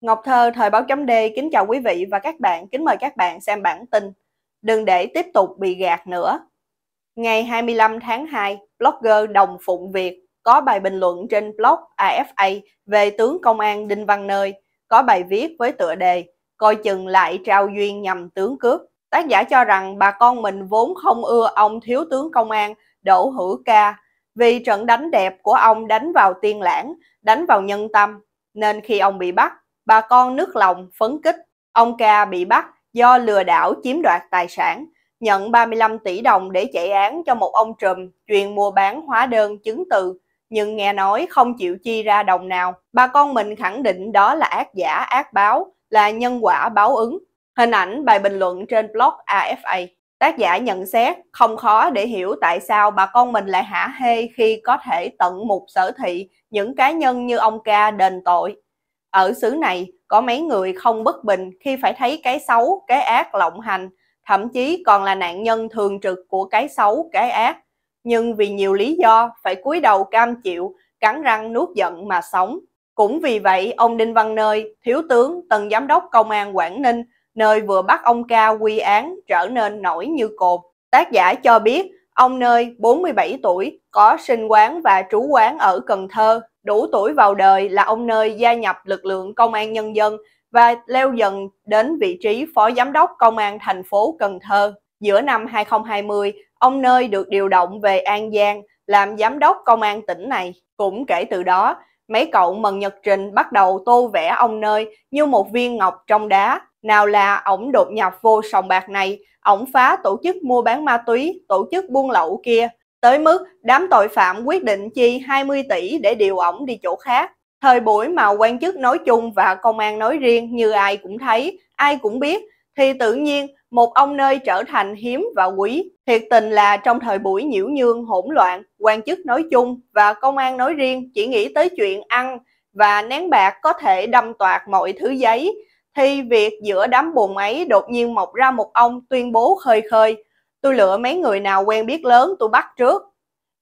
Ngọc Thơ, Thời báo chấm D kính chào quý vị và các bạn, kính mời các bạn xem bản tin. Đừng để tiếp tục bị gạt nữa. Ngày 25 tháng 2, blogger Đồng Phụng Việt có bài bình luận trên blog AFA về tướng công an Đinh Văn Nơi, có bài viết với tựa đề Coi chừng lại trao duyên nhằm tướng cướp. Tác giả cho rằng bà con mình vốn không ưa ông thiếu tướng công an Đỗ Hữu Ca vì trận đánh đẹp của ông đánh vào tiên lãng, đánh vào nhân tâm, nên khi ông bị bắt, bà con nước lòng phấn kích, ông ca bị bắt do lừa đảo chiếm đoạt tài sản, nhận 35 tỷ đồng để chạy án cho một ông trùm chuyện mua bán hóa đơn chứng từ, nhưng nghe nói không chịu chi ra đồng nào. Bà con mình khẳng định đó là ác giả ác báo, là nhân quả báo ứng. Hình ảnh bài bình luận trên blog AFA. Tác giả nhận xét không khó để hiểu tại sao bà con mình lại hả hê khi có thể tận mục sở thị những cá nhân như ông ca đền tội. Ở xứ này, có mấy người không bất bình khi phải thấy cái xấu, cái ác lộng hành, thậm chí còn là nạn nhân thường trực của cái xấu, cái ác. Nhưng vì nhiều lý do phải cúi đầu cam chịu, cắn răng nuốt giận mà sống. Cũng vì vậy, ông Đinh Văn Nơi, Thiếu tướng, Tần Giám đốc Công an Quảng Ninh, nơi vừa bắt ông Ca quy án trở nên nổi như cột. Tác giả cho biết, ông Nơi, 47 tuổi, có sinh quán và trú quán ở Cần Thơ, đủ tuổi vào đời là ông Nơi gia nhập lực lượng công an nhân dân và leo dần đến vị trí phó giám đốc công an thành phố Cần Thơ. Giữa năm 2020, ông Nơi được điều động về An Giang làm giám đốc công an tỉnh này. Cũng kể từ đó, mấy cậu Mần Nhật Trình bắt đầu tô vẽ ông Nơi như một viên ngọc trong đá. Nào là ổng đột nhập vô sòng bạc này, ổng phá tổ chức mua bán ma túy, tổ chức buôn lậu kia, tới mức đám tội phạm quyết định chi 20 tỷ để điều ổng đi chỗ khác. Thời buổi mà quan chức nói chung và công an nói riêng như ai cũng thấy, ai cũng biết, thì tự nhiên một ông nơi trở thành hiếm và quý. Thiệt tình là trong thời buổi nhiễu nhương hỗn loạn, quan chức nói chung và công an nói riêng chỉ nghĩ tới chuyện ăn và nén bạc có thể đâm toạt mọi thứ giấy, thì việc giữa đám bùn ấy đột nhiên mọc ra một ông tuyên bố khơi khơi Tôi lựa mấy người nào quen biết lớn tôi bắt trước.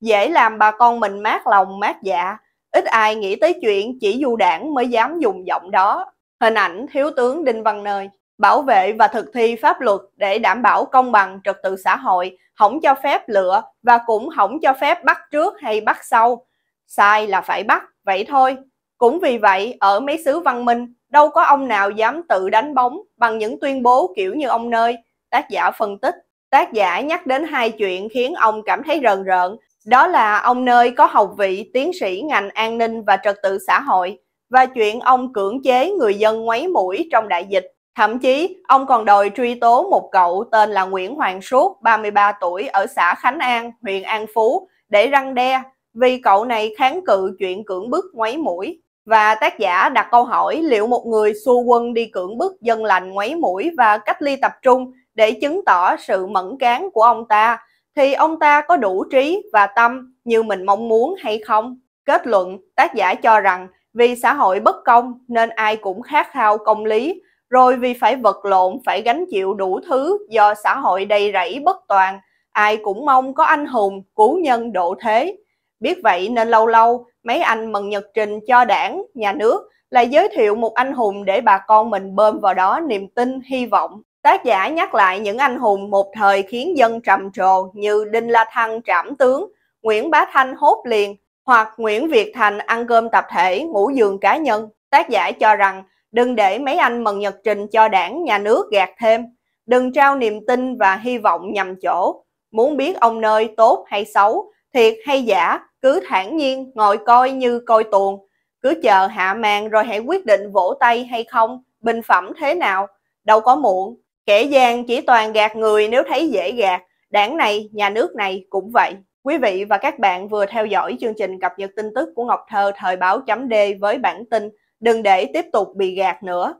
Dễ làm bà con mình mát lòng mát dạ. Ít ai nghĩ tới chuyện chỉ du đảng mới dám dùng giọng đó. Hình ảnh Thiếu tướng Đinh Văn Nơi bảo vệ và thực thi pháp luật để đảm bảo công bằng trật tự xã hội, không cho phép lựa và cũng không cho phép bắt trước hay bắt sau. Sai là phải bắt, vậy thôi. Cũng vì vậy, ở mấy xứ văn minh, đâu có ông nào dám tự đánh bóng bằng những tuyên bố kiểu như ông nơi, tác giả phân tích. Tác giả nhắc đến hai chuyện khiến ông cảm thấy rờn rợn, đó là ông nơi có học vị tiến sĩ ngành an ninh và trật tự xã hội và chuyện ông cưỡng chế người dân ngoáy mũi trong đại dịch. Thậm chí, ông còn đòi truy tố một cậu tên là Nguyễn Hoàng Suốt, 33 tuổi, ở xã Khánh An, huyện An Phú, để răng đe vì cậu này kháng cự chuyện cưỡng bức ngoáy mũi. Và tác giả đặt câu hỏi liệu một người xu quân đi cưỡng bức dân lành ngoáy mũi và cách ly tập trung để chứng tỏ sự mẫn cán của ông ta thì ông ta có đủ trí và tâm như mình mong muốn hay không? Kết luận, tác giả cho rằng vì xã hội bất công nên ai cũng khát khao công lý, rồi vì phải vật lộn, phải gánh chịu đủ thứ do xã hội đầy rẫy bất toàn, ai cũng mong có anh hùng, cứu nhân độ thế. Biết vậy nên lâu lâu, mấy anh mừng nhật trình cho đảng, nhà nước lại giới thiệu một anh hùng để bà con mình bơm vào đó niềm tin, hy vọng. Tác giả nhắc lại những anh hùng một thời khiến dân trầm trồ như Đinh La Thăng trảm tướng, Nguyễn Bá Thanh hốt liền hoặc Nguyễn Việt Thành ăn cơm tập thể, ngủ giường cá nhân. Tác giả cho rằng đừng để mấy anh mần nhật trình cho đảng, nhà nước gạt thêm. Đừng trao niềm tin và hy vọng nhầm chỗ. Muốn biết ông nơi tốt hay xấu, thiệt hay giả, cứ thản nhiên ngồi coi như coi tuồng. Cứ chờ hạ màn rồi hãy quyết định vỗ tay hay không, bình phẩm thế nào, đâu có muộn. Kẻ gian chỉ toàn gạt người nếu thấy dễ gạt, đảng này, nhà nước này cũng vậy. Quý vị và các bạn vừa theo dõi chương trình cập nhật tin tức của Ngọc Thơ thời báo chấm D với bản tin Đừng để tiếp tục bị gạt nữa.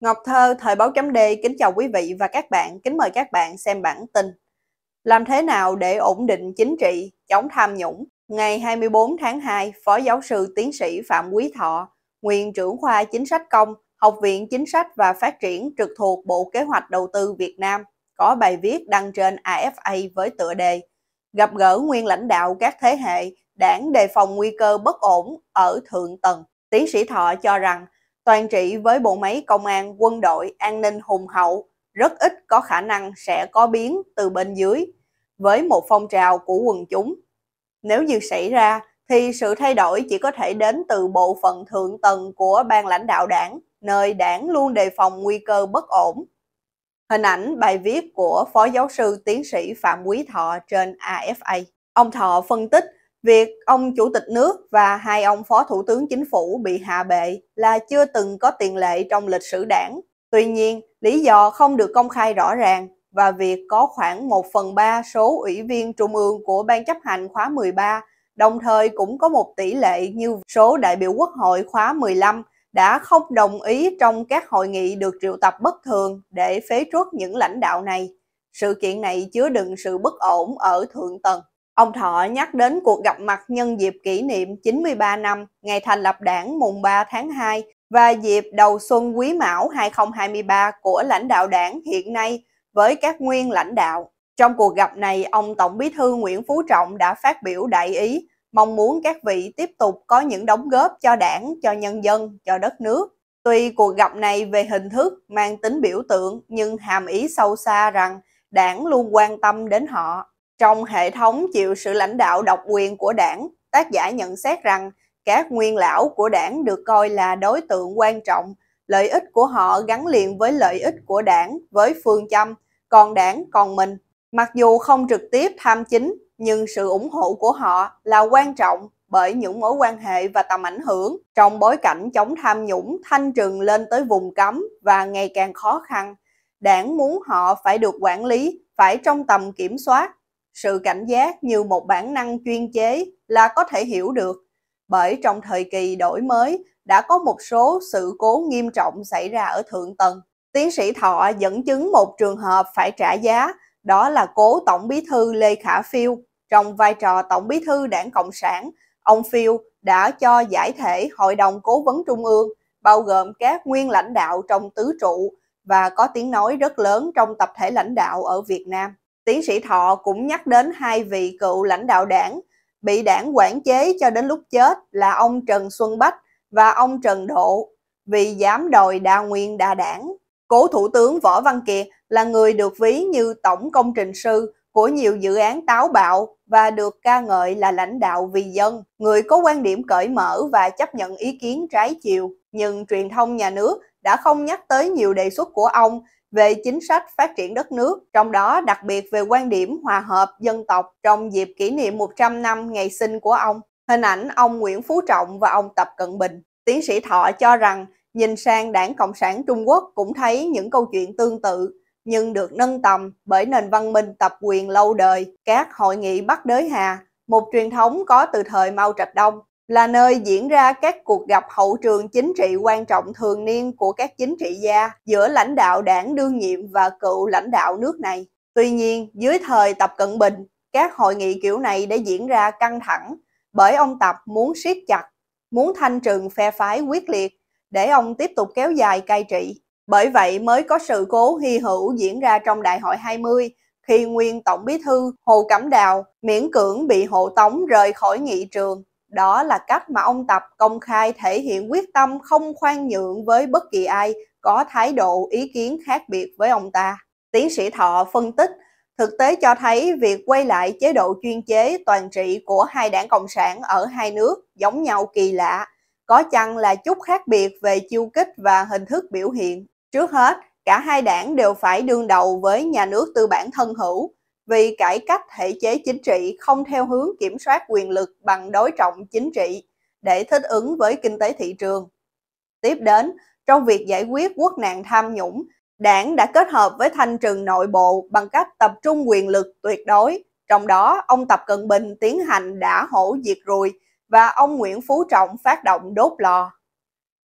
Ngọc Thơ thời báo chấm D kính chào quý vị và các bạn, kính mời các bạn xem bản tin. Làm thế nào để ổn định chính trị, chống tham nhũng? Ngày 24 tháng 2, Phó Giáo sư Tiến sĩ Phạm Quý Thọ, nguyên trưởng khoa chính sách công, Học viện Chính sách và Phát triển trực thuộc Bộ Kế hoạch Đầu tư Việt Nam có bài viết đăng trên AFA với tựa đề Gặp gỡ nguyên lãnh đạo các thế hệ, đảng đề phòng nguy cơ bất ổn ở thượng tầng. Tiến sĩ Thọ cho rằng, toàn trị với bộ máy công an, quân đội, an ninh hùng hậu rất ít có khả năng sẽ có biến từ bên dưới với một phong trào của quần chúng. Nếu như xảy ra, thì sự thay đổi chỉ có thể đến từ bộ phận thượng tầng của ban lãnh đạo đảng nơi đảng luôn đề phòng nguy cơ bất ổn. Hình ảnh bài viết của Phó Giáo sư Tiến sĩ Phạm Quý Thọ trên AFA. Ông Thọ phân tích việc ông Chủ tịch nước và hai ông Phó Thủ tướng Chính phủ bị hạ bệ là chưa từng có tiền lệ trong lịch sử đảng. Tuy nhiên, lý do không được công khai rõ ràng và việc có khoảng 1 phần 3 số ủy viên trung ương của Ban chấp hành khóa 13, đồng thời cũng có một tỷ lệ như số đại biểu quốc hội khóa 15 đã không đồng ý trong các hội nghị được triệu tập bất thường để phế truất những lãnh đạo này. Sự kiện này chứa đựng sự bất ổn ở thượng tầng. Ông Thọ nhắc đến cuộc gặp mặt nhân dịp kỷ niệm 93 năm ngày thành lập đảng mùng 3 tháng 2 và dịp đầu xuân quý mão 2023 của lãnh đạo đảng hiện nay với các nguyên lãnh đạo. Trong cuộc gặp này, ông Tổng bí thư Nguyễn Phú Trọng đã phát biểu đại ý mong muốn các vị tiếp tục có những đóng góp cho đảng, cho nhân dân, cho đất nước. Tuy cuộc gặp này về hình thức mang tính biểu tượng nhưng hàm ý sâu xa rằng đảng luôn quan tâm đến họ. Trong hệ thống chịu sự lãnh đạo độc quyền của đảng, tác giả nhận xét rằng các nguyên lão của đảng được coi là đối tượng quan trọng, lợi ích của họ gắn liền với lợi ích của đảng, với phương châm, còn đảng còn mình. Mặc dù không trực tiếp tham chính, nhưng sự ủng hộ của họ là quan trọng bởi những mối quan hệ và tầm ảnh hưởng trong bối cảnh chống tham nhũng thanh trừng lên tới vùng cấm và ngày càng khó khăn. Đảng muốn họ phải được quản lý, phải trong tầm kiểm soát. Sự cảnh giác như một bản năng chuyên chế là có thể hiểu được, bởi trong thời kỳ đổi mới đã có một số sự cố nghiêm trọng xảy ra ở thượng tầng. Tiến sĩ Thọ dẫn chứng một trường hợp phải trả giá, đó là cố Tổng Bí thư Lê Khả Phiêu trong vai trò Tổng bí thư đảng Cộng sản, ông Phiêu đã cho giải thể Hội đồng Cố vấn Trung ương, bao gồm các nguyên lãnh đạo trong tứ trụ và có tiếng nói rất lớn trong tập thể lãnh đạo ở Việt Nam. Tiến sĩ Thọ cũng nhắc đến hai vị cựu lãnh đạo đảng bị đảng quản chế cho đến lúc chết là ông Trần Xuân Bách và ông Trần Độ vì dám đòi đa nguyên đa đảng. Cố Thủ tướng Võ Văn Kiệt là người được ví như tổng công trình sư của nhiều dự án táo bạo và được ca ngợi là lãnh đạo vì dân, người có quan điểm cởi mở và chấp nhận ý kiến trái chiều. Nhưng truyền thông nhà nước đã không nhắc tới nhiều đề xuất của ông về chính sách phát triển đất nước, trong đó đặc biệt về quan điểm hòa hợp dân tộc trong dịp kỷ niệm 100 năm ngày sinh của ông. Hình ảnh ông Nguyễn Phú Trọng và ông Tập Cận Bình. Tiến sĩ Thọ cho rằng nhìn sang đảng Cộng sản Trung Quốc cũng thấy những câu chuyện tương tự nhưng được nâng tầm bởi nền văn minh tập quyền lâu đời, các hội nghị Bắc Đới Hà, một truyền thống có từ thời Mao Trạch Đông, là nơi diễn ra các cuộc gặp hậu trường chính trị quan trọng thường niên của các chính trị gia giữa lãnh đạo đảng đương nhiệm và cựu lãnh đạo nước này. Tuy nhiên, dưới thời Tập Cận Bình, các hội nghị kiểu này đã diễn ra căng thẳng bởi ông Tập muốn siết chặt, muốn thanh trừng phe phái quyết liệt để ông tiếp tục kéo dài cai trị. Bởi vậy mới có sự cố hy hữu diễn ra trong Đại hội 20 khi nguyên Tổng Bí thư Hồ Cẩm Đào miễn cưỡng bị hộ tống rời khỏi nghị trường. Đó là cách mà ông Tập công khai thể hiện quyết tâm không khoan nhượng với bất kỳ ai có thái độ ý kiến khác biệt với ông ta. Tiến sĩ Thọ phân tích, thực tế cho thấy việc quay lại chế độ chuyên chế toàn trị của hai đảng Cộng sản ở hai nước giống nhau kỳ lạ, có chăng là chút khác biệt về chiêu kích và hình thức biểu hiện. Trước hết, cả hai đảng đều phải đương đầu với nhà nước tư bản thân hữu, vì cải cách thể chế chính trị không theo hướng kiểm soát quyền lực bằng đối trọng chính trị để thích ứng với kinh tế thị trường. Tiếp đến, trong việc giải quyết quốc nạn tham nhũng, đảng đã kết hợp với thanh trừng nội bộ bằng cách tập trung quyền lực tuyệt đối. Trong đó, ông Tập Cận Bình tiến hành đã hổ diệt ruồi và ông Nguyễn Phú Trọng phát động đốt lò.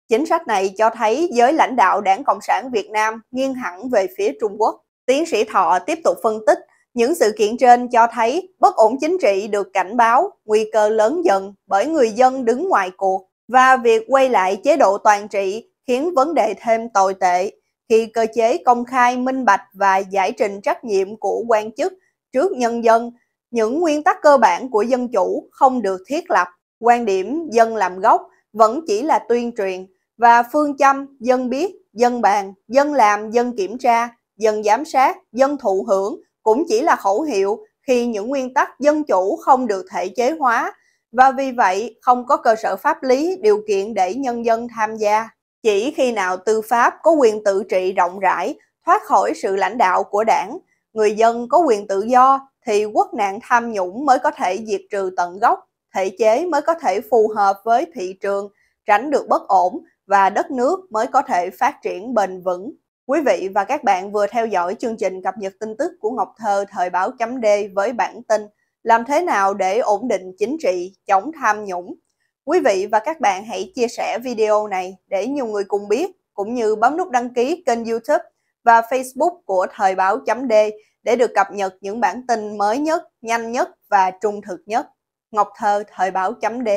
Chính sách này cho thấy giới lãnh đạo đảng Cộng sản Việt Nam nghiêng hẳn về phía Trung Quốc. Tiến sĩ Thọ tiếp tục phân tích, những sự kiện trên cho thấy bất ổn chính trị được cảnh báo, nguy cơ lớn dần bởi người dân đứng ngoài cuộc và việc quay lại chế độ toàn trị khiến vấn đề thêm tồi tệ khi cơ chế công khai minh bạch và giải trình trách nhiệm của quan chức trước nhân dân, những nguyên tắc cơ bản của dân chủ không được thiết lập, quan điểm dân làm gốc vẫn chỉ là tuyên truyền và phương châm dân biết, dân bàn, dân làm, dân kiểm tra, dân giám sát, dân thụ hưởng cũng chỉ là khẩu hiệu khi những nguyên tắc dân chủ không được thể chế hóa và vì vậy không có cơ sở pháp lý điều kiện để nhân dân tham gia. Chỉ khi nào tư pháp có quyền tự trị rộng rãi, thoát khỏi sự lãnh đạo của đảng, người dân có quyền tự do thì quốc nạn tham nhũng mới có thể diệt trừ tận gốc, thể chế mới có thể phù hợp với thị trường, tránh được bất ổn và đất nước mới có thể phát triển bền vững. Quý vị và các bạn vừa theo dõi chương trình cập nhật tin tức của Ngọc Thơ thời báo chấm D với bản tin Làm thế nào để ổn định chính trị, chống tham nhũng? Quý vị và các bạn hãy chia sẻ video này để nhiều người cùng biết, cũng như bấm nút đăng ký kênh youtube và facebook của thời báo chấm D để được cập nhật những bản tin mới nhất, nhanh nhất và trung thực nhất. Ngọc Thơ thời báo chấm D